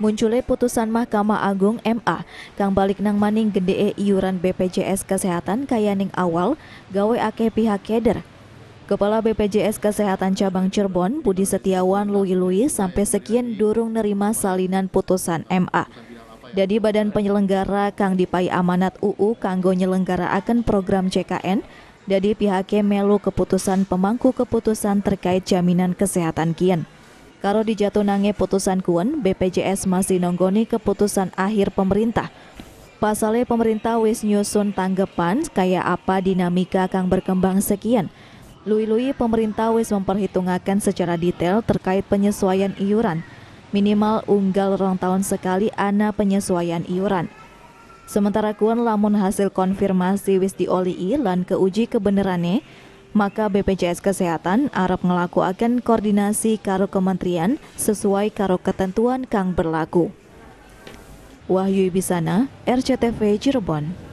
munculnya putusan Mahkamah Agung MA kang balik nang maning gede e, iuran BPJS Kesehatan kaya kayaning awal gawe ake pihak keder. Kepala BPJS Kesehatan Cabang Cirebon Budi Setiawan lui-lui sampai sekian durung nerima salinan putusan MA. Jadi badan penyelenggara kang dipai amanat UU kanggo akan program CKN jadi pihaknya melu keputusan pemangku keputusan terkait jaminan kesehatan kian. Karo di putusan kuen, BPJS masih nonggoni keputusan akhir pemerintah. Pasalnya pemerintah wis nyusun tanggapan kaya apa dinamika kang berkembang sekian. Lui-lui pemerintah wis memperhitungakan secara detail terkait penyesuaian iuran. Minimal unggal rong tahun sekali ana penyesuaian iuran. Sementara kuen lamun hasil konfirmasi wis diolii lan keuji kebenerannya, maka BPJS Kesehatan Arab ngelaku akan koordinasi karo kementerian sesuai karo ketentuan kang berlaku. Wahyu Bisana, RCTV Cirebon.